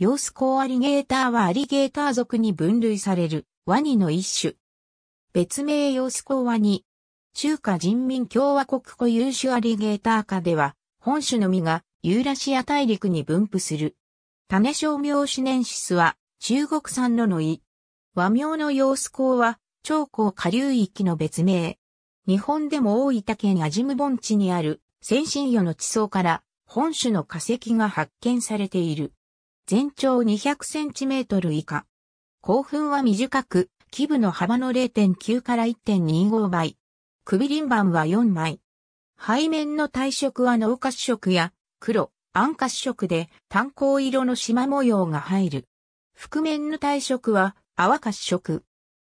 ヨースコアリゲーターはアリゲーター族に分類されるワニの一種。別名ヨースコワニ。中華人民共和国固有種アリゲーター下では、本種のみがユーラシア大陸に分布する。種商名シネンシスは中国産のの意。和名のヨスコ港は長江下流域の別名。日本でも大分県アジム盆地にある先進魚の地層から本種の化石が発見されている。全長200センチメートル以下。興奮は短く、基部の幅の0.9から1.25倍。首輪板は4枚。背面の体色は濃褐色や黒、暗褐色で炭鉱色の縞模様が入る。覆面の体色は泡褐色。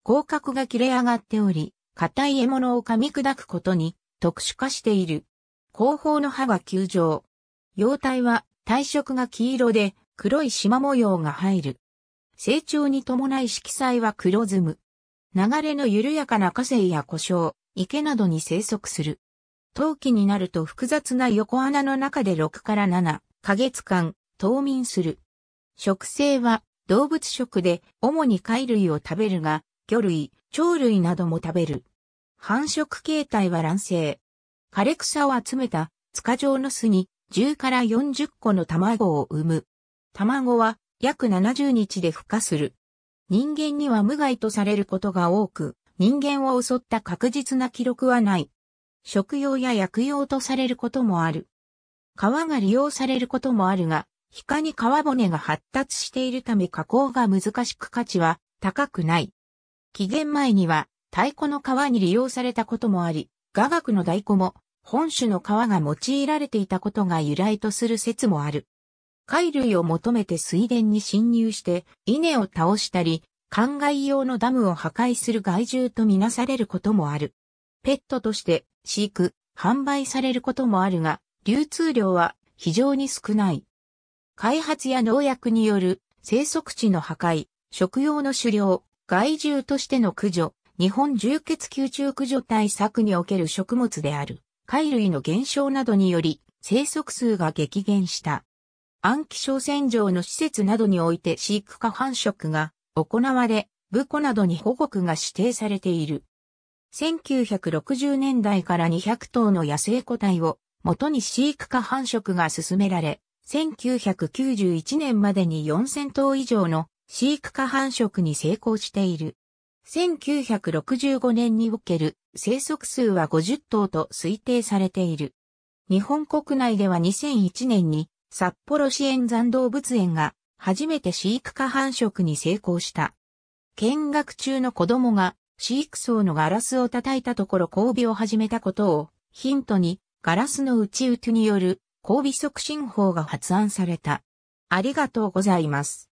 広角が切れ上がっており、硬い獲物を噛み砕くことに特殊化している。後方の歯が球状。容体は体色が黄色で黒い縞模様が入る。成長に伴い色彩は黒ずむ。流れの緩やかな河川や故障、池などに生息する。冬季になると複雑な横穴の中で6から7、ヶ月間、冬眠する。食性は動物食で主に貝類を食べるが、魚類、鳥類なども食べる。繁殖形態は卵生。枯れ草を集めた、塚状の巣に10から40個の卵を産む。卵は約70日で孵化する。人間には無害とされることが多く、人間を襲った確実な記録はない。食用や薬用とされることもある。皮が利用されることもあるが、皮下に皮骨が発達しているため加工が難しく価値は高くない。紀元前には太鼓の皮に利用されたこともあり、雅楽の太鼓も本種の皮が用いられていたことが由来とする説もある。貝類を求めて水田に侵入して、稲を倒したり、灌漑用のダムを破壊する害獣とみなされることもある。ペットとして飼育、販売されることもあるが、流通量は非常に少ない。開発や農薬による生息地の破壊、食用の狩猟、害獣としての駆除、日本重血吸虫駆除対策における食物である、貝類の減少などにより、生息数が激減した。暗記小船場の施設などにおいて飼育下繁殖が行われ、部庫などに保護区が指定されている。1960年代から200頭の野生個体を元に飼育下繁殖が進められ、1991年までに4000頭以上の飼育下繁殖に成功している。1965年における生息数は50頭と推定されている。日本国内では2001年に札幌市援山動物園が初めて飼育下繁殖に成功した。見学中の子供が飼育層のガラスを叩いたところ交尾を始めたことをヒントにガラスの内打による交尾促進法が発案された。ありがとうございます。